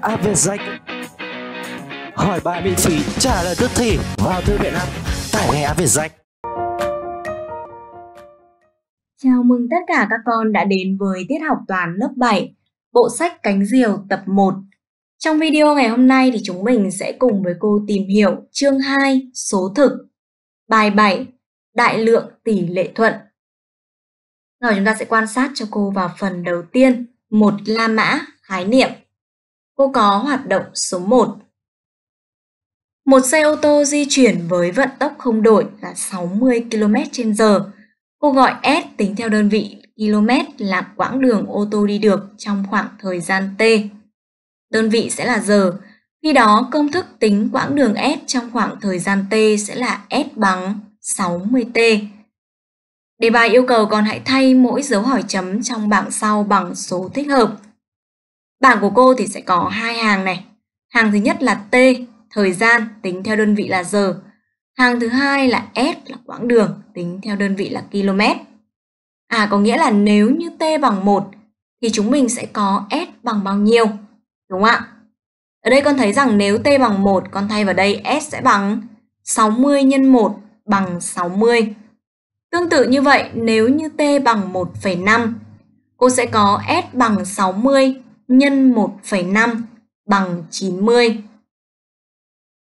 Áp về danh hỏi bài miễn phí trả lời tức thì vào thư viện app tải ngay Áp về danh Chào mừng tất cả các con đã đến với tiết học toán lớp 7, bộ sách Cánh Diều tập 1. Trong video ngày hôm nay thì chúng mình sẽ cùng với cô tìm hiểu chương 2 số thực, bài 7, đại lượng tỷ lệ thuận. Rồi chúng ta sẽ quan sát cho cô vào phần đầu tiên, một la mã, khái niệm cô có hoạt động số 1. Một xe ô tô di chuyển với vận tốc không đổi là 60 km h Cô gọi S tính theo đơn vị km là quãng đường ô tô đi được trong khoảng thời gian T. Đơn vị sẽ là giờ, khi đó công thức tính quãng đường S trong khoảng thời gian T sẽ là S bằng 60T. Đề bài yêu cầu còn hãy thay mỗi dấu hỏi chấm trong bảng sau bằng số thích hợp. Bảng của cô thì sẽ có hai hàng này. Hàng thứ nhất là T, thời gian, tính theo đơn vị là giờ. Hàng thứ hai là S là quãng đường, tính theo đơn vị là km. À có nghĩa là nếu như T bằng 1 thì chúng mình sẽ có S bằng bao nhiêu? Đúng không ạ? Ở đây con thấy rằng nếu T bằng 1, con thay vào đây S sẽ bằng 60 x 1 bằng 60. Tương tự như vậy, nếu như T bằng 1,5, cô sẽ có S bằng 60 nhân 1,5 bằng 90.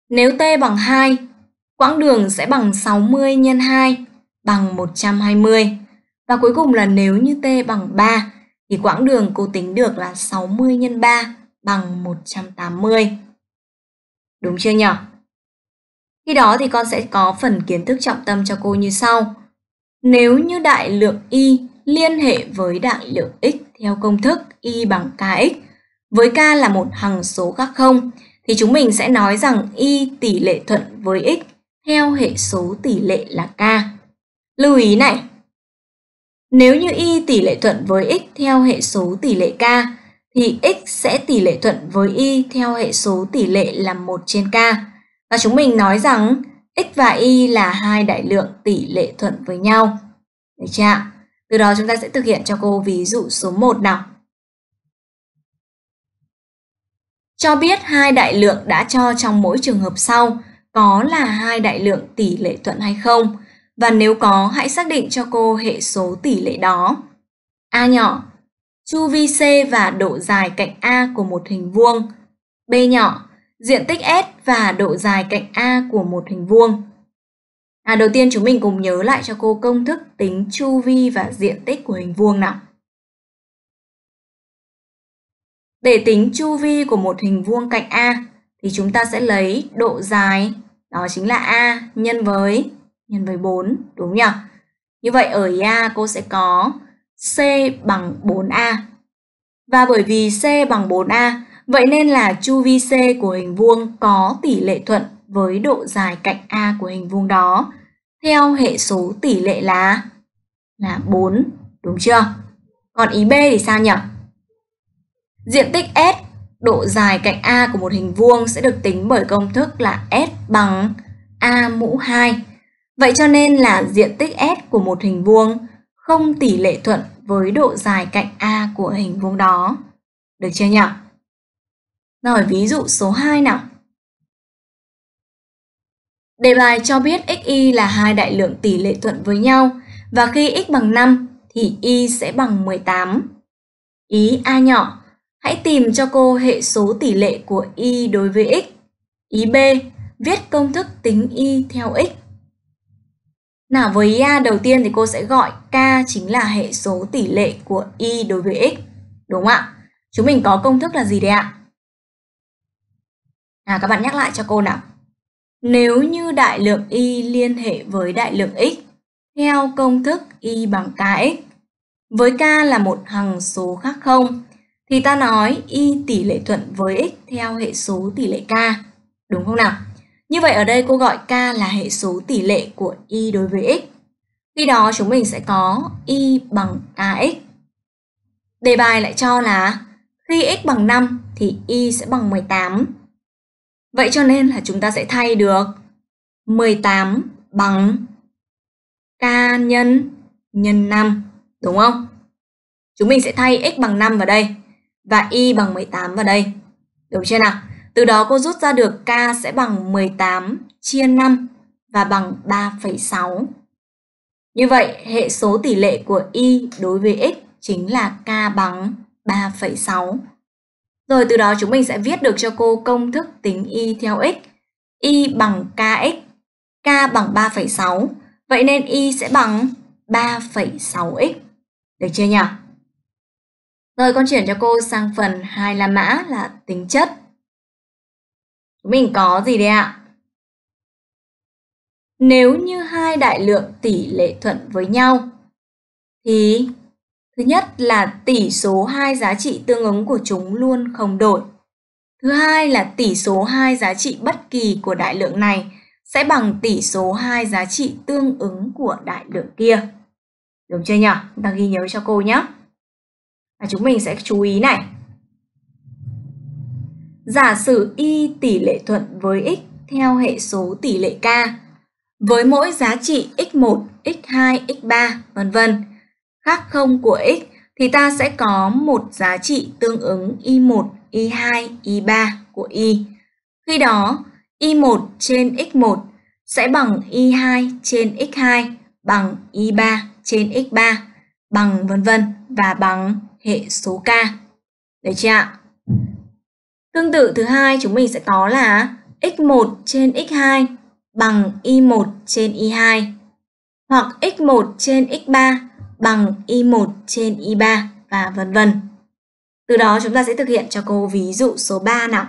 Nếu t bằng 2, quãng đường sẽ bằng 60 nhân 2 bằng 120. Và cuối cùng là nếu như t bằng 3 thì quãng đường cô tính được là 60 nhân 3 bằng 180. Đúng chưa nhỉ? Khi đó thì con sẽ có phần kiến thức trọng tâm cho cô như sau. Nếu như đại lượng y liên hệ với đại lượng x theo công thức y bằng kx. Với k là một hằng số khác không thì chúng mình sẽ nói rằng y tỷ lệ thuận với x theo hệ số tỷ lệ là k. Lưu ý này, nếu như y tỷ lệ thuận với x theo hệ số tỷ lệ k thì x sẽ tỷ lệ thuận với y theo hệ số tỷ lệ là 1 trên k. Và chúng mình nói rằng x và y là hai đại lượng tỷ lệ thuận với nhau. Được chưa ạ? Từ đó chúng ta sẽ thực hiện cho cô ví dụ số 1 nào. Cho biết hai đại lượng đã cho trong mỗi trường hợp sau có là hai đại lượng tỷ lệ thuận hay không và nếu có hãy xác định cho cô hệ số tỷ lệ đó. A nhỏ, chu vi C và độ dài cạnh A của một hình vuông. B nhỏ, diện tích S và độ dài cạnh A của một hình vuông. À, đầu tiên chúng mình cùng nhớ lại cho cô công thức tính chu vi và diện tích của hình vuông nào. Để tính chu vi của một hình vuông cạnh A thì chúng ta sẽ lấy độ dài, đó chính là A nhân với nhân với 4, đúng nhỉ? Như vậy ở A cô sẽ có C bằng 4A. Và bởi vì C bằng 4A, vậy nên là chu vi C của hình vuông có tỷ lệ thuận với độ dài cạnh A của hình vuông đó theo hệ số tỷ lệ là là 4, đúng chưa? Còn ý B thì sao nhỉ? Diện tích S, độ dài cạnh A của một hình vuông sẽ được tính bởi công thức là S bằng A mũ 2. Vậy cho nên là diện tích S của một hình vuông không tỷ lệ thuận với độ dài cạnh A của hình vuông đó. Được chưa nhỉ? Rồi ví dụ số 2 nào. Đề bài cho biết xy là hai đại lượng tỷ lệ thuận với nhau và khi x bằng 5 thì y sẽ bằng 18. Ý A nhỏ, hãy tìm cho cô hệ số tỷ lệ của y đối với x. Ý B, viết công thức tính y theo x. Nào với ý A đầu tiên thì cô sẽ gọi K chính là hệ số tỷ lệ của y đối với x. Đúng không ạ? Chúng mình có công thức là gì đấy ạ? À, các bạn nhắc lại cho cô nào. Nếu như đại lượng y liên hệ với đại lượng x theo công thức y bằng kx, với k là một hằng số khác không, thì ta nói y tỷ lệ thuận với x theo hệ số tỷ lệ k, đúng không nào? Như vậy ở đây cô gọi k là hệ số tỷ lệ của y đối với x. Khi đó chúng mình sẽ có y bằng kx. Đề bài lại cho là khi x bằng 5 thì y sẽ bằng 18 Vậy cho nên là chúng ta sẽ thay được 18 bằng k nhân nhân 5, đúng không? Chúng mình sẽ thay x bằng 5 vào đây và y bằng 18 vào đây. Đúng chưa nào? Từ đó cô rút ra được k sẽ bằng 18 chia 5 và bằng 3,6. Như vậy, hệ số tỷ lệ của y đối với x chính là k bằng 3,6. Rồi từ đó chúng mình sẽ viết được cho cô công thức tính y theo x. y bằng kx, k bằng 3,6. Vậy nên y sẽ bằng 3,6x. Được chưa nhỉ? Rồi con chuyển cho cô sang phần hai la mã là tính chất. Chúng mình có gì đây ạ? Nếu như hai đại lượng tỷ lệ thuận với nhau thì Thứ nhất là tỷ số hai giá trị tương ứng của chúng luôn không đổi. Thứ hai là tỷ số hai giá trị bất kỳ của đại lượng này sẽ bằng tỷ số hai giá trị tương ứng của đại lượng kia. được chưa nhỉ? Chúng ta ghi nhớ cho cô nhé. Và chúng mình sẽ chú ý này. Giả sử y tỷ lệ thuận với x theo hệ số tỷ lệ k với mỗi giá trị x1, x2, x3, vân vân khác không của x thì ta sẽ có một giá trị tương ứng y1, y2, y3 của y. Khi đó, y1 trên x1 sẽ bằng y2 trên x2 bằng y3 trên x3 bằng vân vân và bằng hệ số k. Được chưa ạ? Tương tự thứ hai chúng mình sẽ có là x1 trên x2 bằng y1 trên y2 hoặc x1 trên x3 bằng y1 trên y3 và vân vân. Từ đó chúng ta sẽ thực hiện cho cô ví dụ số 3 nào.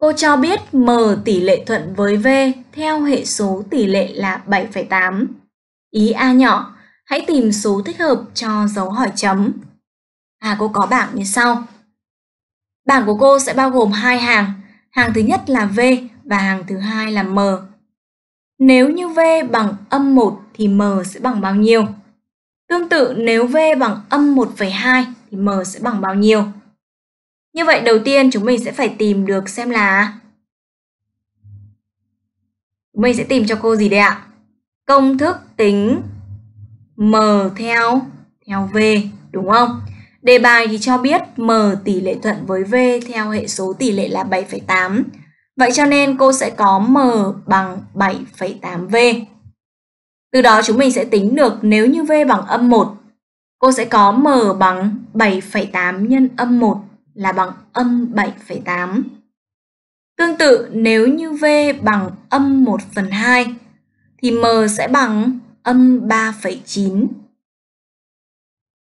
Cô cho biết M tỷ lệ thuận với V theo hệ số tỷ lệ là 7,8. Ý A nhỏ, hãy tìm số thích hợp cho dấu hỏi chấm. À, cô có bảng như sau. Bảng của cô sẽ bao gồm hai hàng. Hàng thứ nhất là V và hàng thứ hai là M. Nếu như V bằng âm 1 thì M sẽ bằng bao nhiêu? Tương tự nếu V bằng âm 1,2 thì M sẽ bằng bao nhiêu? Như vậy đầu tiên chúng mình sẽ phải tìm được xem là Chúng mình sẽ tìm cho cô gì đây ạ? Công thức tính M theo theo V đúng không? Đề bài thì cho biết M tỷ lệ thuận với V theo hệ số tỷ lệ là 7,8 Vậy cho nên cô sẽ có M bằng 7,8V. Từ đó chúng mình sẽ tính được nếu như V bằng âm 1, cô sẽ có M bằng 7,8 nhân âm 1 là bằng âm 7,8. Tương tự nếu như V bằng âm 1 phần 2 thì M sẽ bằng âm 3,9.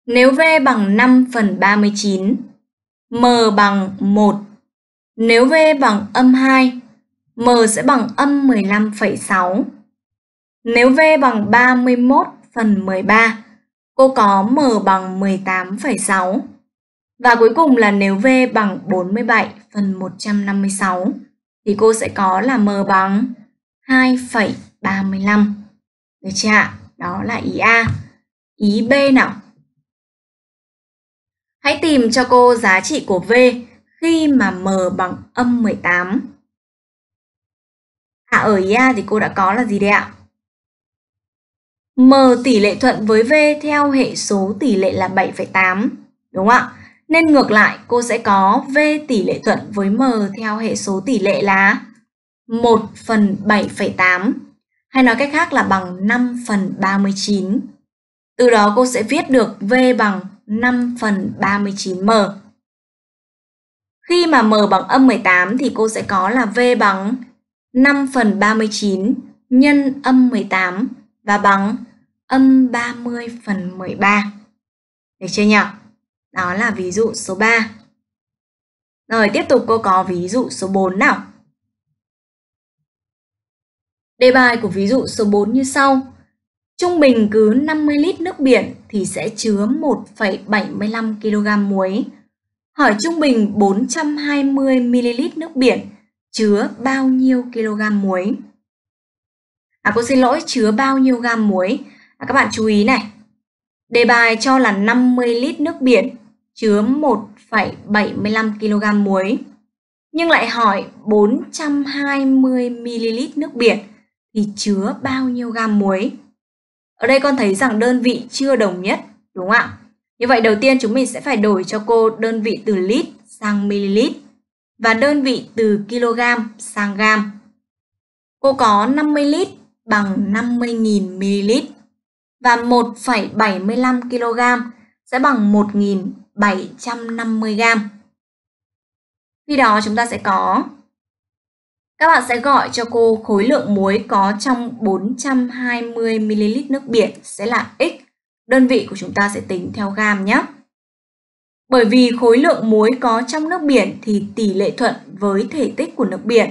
Nếu V bằng 5 phần 39, M bằng 1 nếu V bằng âm 2, M sẽ bằng âm 15,6. Nếu V bằng 31 phần 13, cô có M bằng 18,6. Và cuối cùng là nếu V bằng 47 phần 156, thì cô sẽ có là M bằng 2,35. Được chưa ạ? Đó là ý A. Ý B nào? Hãy tìm cho cô giá trị của V khi mà m bằng âm 18. À ở ý thì cô đã có là gì đây ạ? M tỷ lệ thuận với V theo hệ số tỷ lệ là 7,8 đúng không ạ? Nên ngược lại cô sẽ có V tỷ lệ thuận với M theo hệ số tỷ lệ là 1 phần 7,8 hay nói cách khác là bằng 5 phần 39. Từ đó cô sẽ viết được V bằng 5 phần 39M. Khi mà m bằng âm 18 thì cô sẽ có là v bằng 5 phần 39 nhân âm 18 và bằng âm 30 phần 13. Được chưa nhỉ? Đó là ví dụ số 3. Rồi tiếp tục cô có ví dụ số 4 nào. Đề bài của ví dụ số 4 như sau. Trung bình cứ 50 lít nước biển thì sẽ chứa 1,75 kg muối Hỏi trung bình 420ml nước biển chứa bao nhiêu kg muối? À, cô xin lỗi, chứa bao nhiêu gam muối? À, các bạn chú ý này. Đề bài cho là 50 lít nước biển chứa 1,75 kg muối. Nhưng lại hỏi 420 ml nước biển thì chứa bao nhiêu gam muối? Ở đây con thấy rằng đơn vị chưa đồng nhất, đúng không ạ? Như vậy đầu tiên chúng mình sẽ phải đổi cho cô đơn vị từ lít sang ml và đơn vị từ kg sang gam. Cô có 50 lít bằng 50.000 ml và 1,75 kg sẽ bằng 1.750 gam. Khi đó chúng ta sẽ có các bạn sẽ gọi cho cô khối lượng muối có trong 420 ml nước biển sẽ là x đơn vị của chúng ta sẽ tính theo gam nhé. Bởi vì khối lượng muối có trong nước biển thì tỷ lệ thuận với thể tích của nước biển.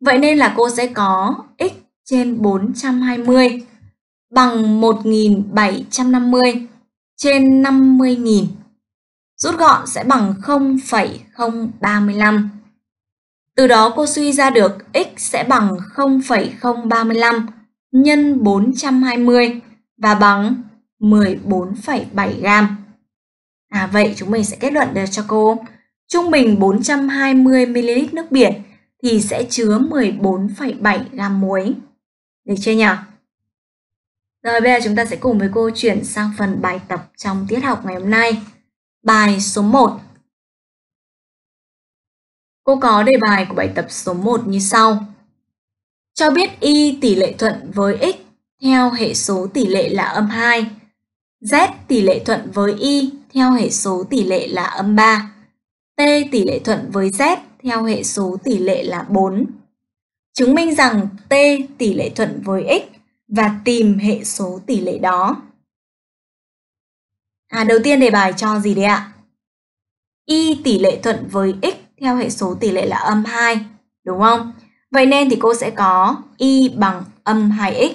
Vậy nên là cô sẽ có x trên 420 bằng 1.750 trên 50.000. Rút gọn sẽ bằng 0,035. Từ đó cô suy ra được x sẽ bằng 0,035 nhân 420 và bằng 14,7 gram. À vậy chúng mình sẽ kết luận được cho cô trung bình 420 ml nước biển thì sẽ chứa 14,7 gram muối. Được chưa nhỉ? Rồi bây giờ chúng ta sẽ cùng với cô chuyển sang phần bài tập trong tiết học ngày hôm nay. Bài số 1. Cô có đề bài của bài tập số 1 như sau. Cho biết y tỷ lệ thuận với x theo hệ số tỷ lệ là âm 2 Z tỷ lệ thuận với Y theo hệ số tỷ lệ là âm 3. T tỷ lệ thuận với Z theo hệ số tỷ lệ là 4. Chứng minh rằng T tỷ lệ thuận với X và tìm hệ số tỷ lệ đó. À, đầu tiên đề bài cho gì đấy ạ? Y tỷ lệ thuận với X theo hệ số tỷ lệ là âm 2, đúng không? Vậy nên thì cô sẽ có Y bằng âm 2X.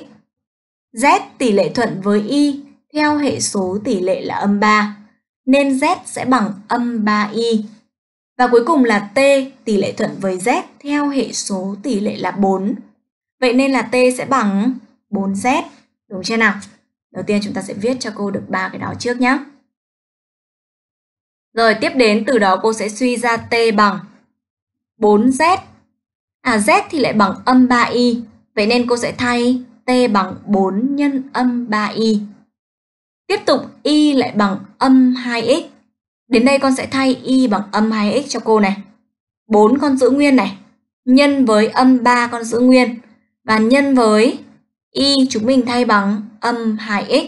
Z tỷ lệ thuận với Y theo hệ số tỷ lệ là âm 3, nên Z sẽ bằng âm 3 i Và cuối cùng là T tỷ lệ thuận với Z theo hệ số tỷ lệ là 4. Vậy nên là T sẽ bằng 4Z, đúng chưa nào? Đầu tiên chúng ta sẽ viết cho cô được ba cái đó trước nhé. Rồi tiếp đến từ đó cô sẽ suy ra T bằng 4Z. À Z thì lại bằng âm 3 i vậy nên cô sẽ thay T bằng 4 nhân âm 3 i Tiếp tục y lại bằng âm 2x. Đến đây con sẽ thay y bằng âm 2x cho cô này. 4 con giữ nguyên này, nhân với âm 3 con giữ nguyên và nhân với y chúng mình thay bằng âm 2x.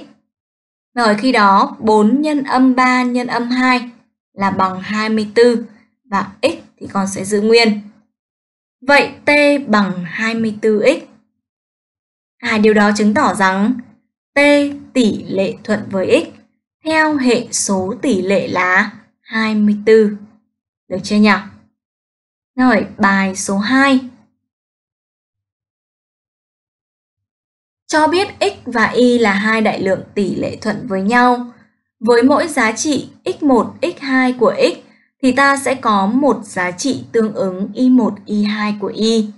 Rồi khi đó 4 nhân âm 3 nhân âm 2 là bằng 24 và x thì con sẽ giữ nguyên. Vậy t bằng 24x. Hai điều đó chứng tỏ rằng T tỷ lệ thuận với x theo hệ số tỷ lệ là 24. Được chưa nhỉ? Rồi, bài số 2. Cho biết x và y là hai đại lượng tỷ lệ thuận với nhau. Với mỗi giá trị x1, x2 của x thì ta sẽ có một giá trị tương ứng y1, y2 của y.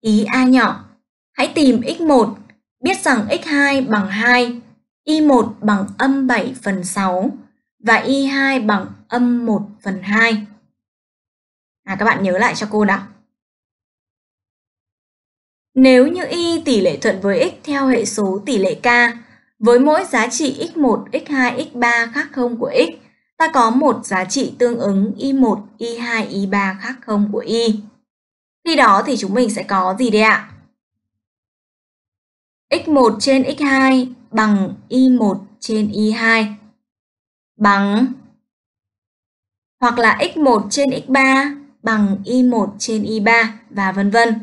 Ý A nhỏ, hãy tìm x1 biết rằng x2 bằng 2, y1 bằng âm 7 phần 6 và y2 bằng âm 1 phần 2. À, các bạn nhớ lại cho cô đã. Nếu như y tỷ lệ thuận với x theo hệ số tỷ lệ k, với mỗi giá trị x1, x2, x3 khác không của x, ta có một giá trị tương ứng y1, y2, y3 khác không của y. Khi đó thì chúng mình sẽ có gì đây ạ? x1 trên x2 bằng y1 trên y2 bằng hoặc là x1 trên x3 bằng y1 trên y3 và vân vân.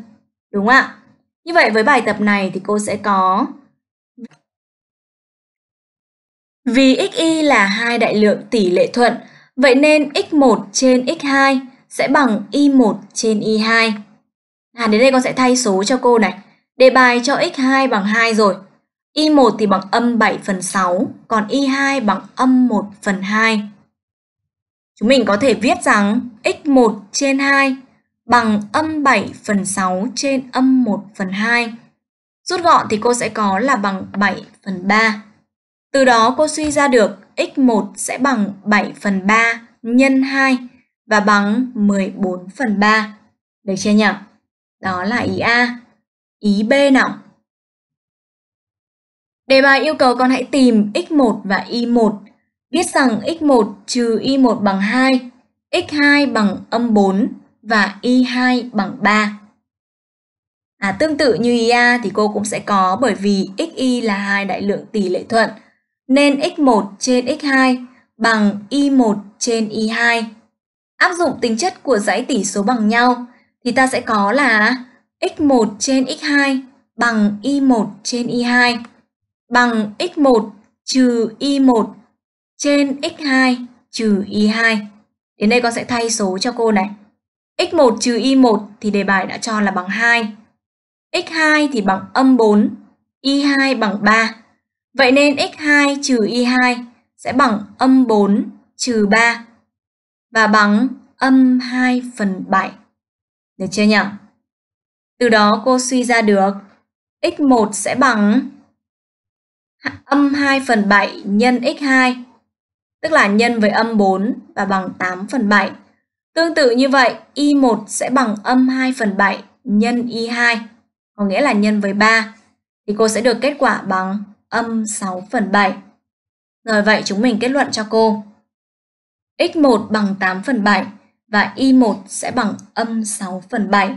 Đúng không ạ? Như vậy với bài tập này thì cô sẽ có Vì xy là hai đại lượng tỷ lệ thuận, vậy nên x1 trên x2 sẽ bằng y1 trên y2. À, đến đây con sẽ thay số cho cô này. Đề bài cho x2 bằng 2 rồi. Y1 thì bằng âm 7 phần 6, còn Y2 bằng âm 1 phần 2. Chúng mình có thể viết rằng x1 trên 2 bằng âm 7 phần 6 trên âm 1 phần 2. Rút gọn thì cô sẽ có là bằng 7 phần 3. Từ đó cô suy ra được x1 sẽ bằng 7 phần 3 nhân 2 và bằng 14 phần 3. Được chưa nhỉ? Đó là ý A ý B nào. Đề bài yêu cầu con hãy tìm x1 và y1. Biết rằng x1 trừ y1 bằng 2, x2 bằng âm 4 và y2 bằng 3. À, tương tự như ý A thì cô cũng sẽ có bởi vì xy là hai đại lượng tỷ lệ thuận nên x1 trên x2 bằng y1 trên y2. Áp dụng tính chất của dãy tỷ số bằng nhau thì ta sẽ có là x1 trên x2 bằng y1 trên y2 bằng x1 trừ y1 trên x2 trừ y2. Đến đây con sẽ thay số cho cô này. x1 trừ y1 thì đề bài đã cho là bằng 2. x2 thì bằng âm 4, y2 bằng 3. Vậy nên x2 trừ y2 sẽ bằng âm 4 trừ 3 và bằng âm 2 phần 7. Được chưa nhỉ? Từ đó cô suy ra được x1 sẽ bằng âm 2 phần 7 nhân x2, tức là nhân với âm 4 và bằng 8 phần 7. Tương tự như vậy, y1 sẽ bằng âm 2 phần 7 nhân y2, có nghĩa là nhân với 3, thì cô sẽ được kết quả bằng âm 6 phần 7. Rồi vậy chúng mình kết luận cho cô. x1 bằng 8 phần 7 và y1 sẽ bằng âm 6 phần 7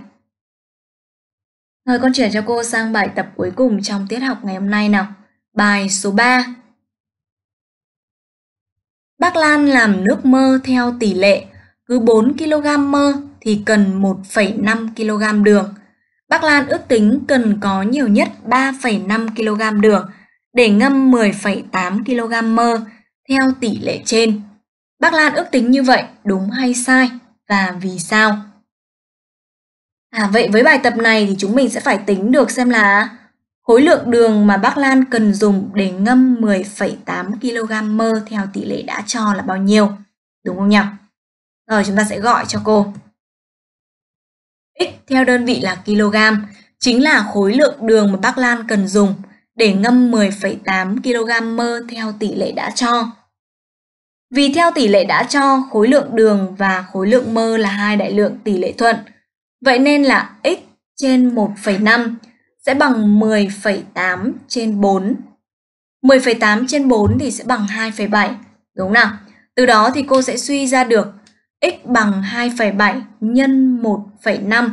người con chuyển cho cô sang bài tập cuối cùng trong tiết học ngày hôm nay nào. Bài số 3. Bác Lan làm nước mơ theo tỷ lệ cứ 4 kg mơ thì cần 1,5 kg đường. Bác Lan ước tính cần có nhiều nhất 3,5 kg đường để ngâm 10,8 kg mơ theo tỷ lệ trên. Bác Lan ước tính như vậy đúng hay sai và vì sao? À vậy với bài tập này thì chúng mình sẽ phải tính được xem là khối lượng đường mà bác Lan cần dùng để ngâm 10,8 kg mơ theo tỷ lệ đã cho là bao nhiêu, đúng không nhỉ? Rồi chúng ta sẽ gọi cho cô. X theo đơn vị là kg chính là khối lượng đường mà bác Lan cần dùng để ngâm 10,8 kg mơ theo tỷ lệ đã cho. Vì theo tỷ lệ đã cho, khối lượng đường và khối lượng mơ là hai đại lượng tỷ lệ thuận Vậy nên là x trên 1,5 sẽ bằng 10,8 trên 4. 10,8 trên 4 thì sẽ bằng 2,7, đúng nào? Từ đó thì cô sẽ suy ra được x bằng 2,7 nhân 1,5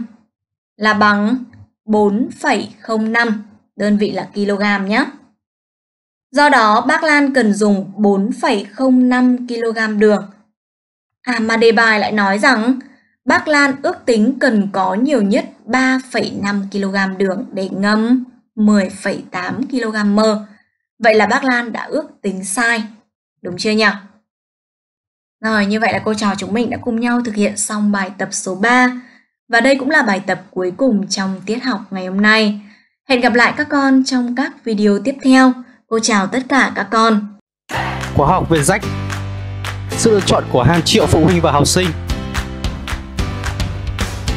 là bằng 4,05, đơn vị là kg nhé. Do đó bác Lan cần dùng 4,05 kg đường. À mà đề bài lại nói rằng Bác Lan ước tính cần có nhiều nhất 3,5 kg đường để ngâm 10,8 kg mơ. Vậy là bác Lan đã ước tính sai, đúng chưa nhỉ? Rồi, như vậy là cô trò chúng mình đã cùng nhau thực hiện xong bài tập số 3. Và đây cũng là bài tập cuối cùng trong tiết học ngày hôm nay. Hẹn gặp lại các con trong các video tiếp theo. Cô chào tất cả các con. Khóa học về sách, Sự lựa chọn của hàng triệu phụ huynh và học sinh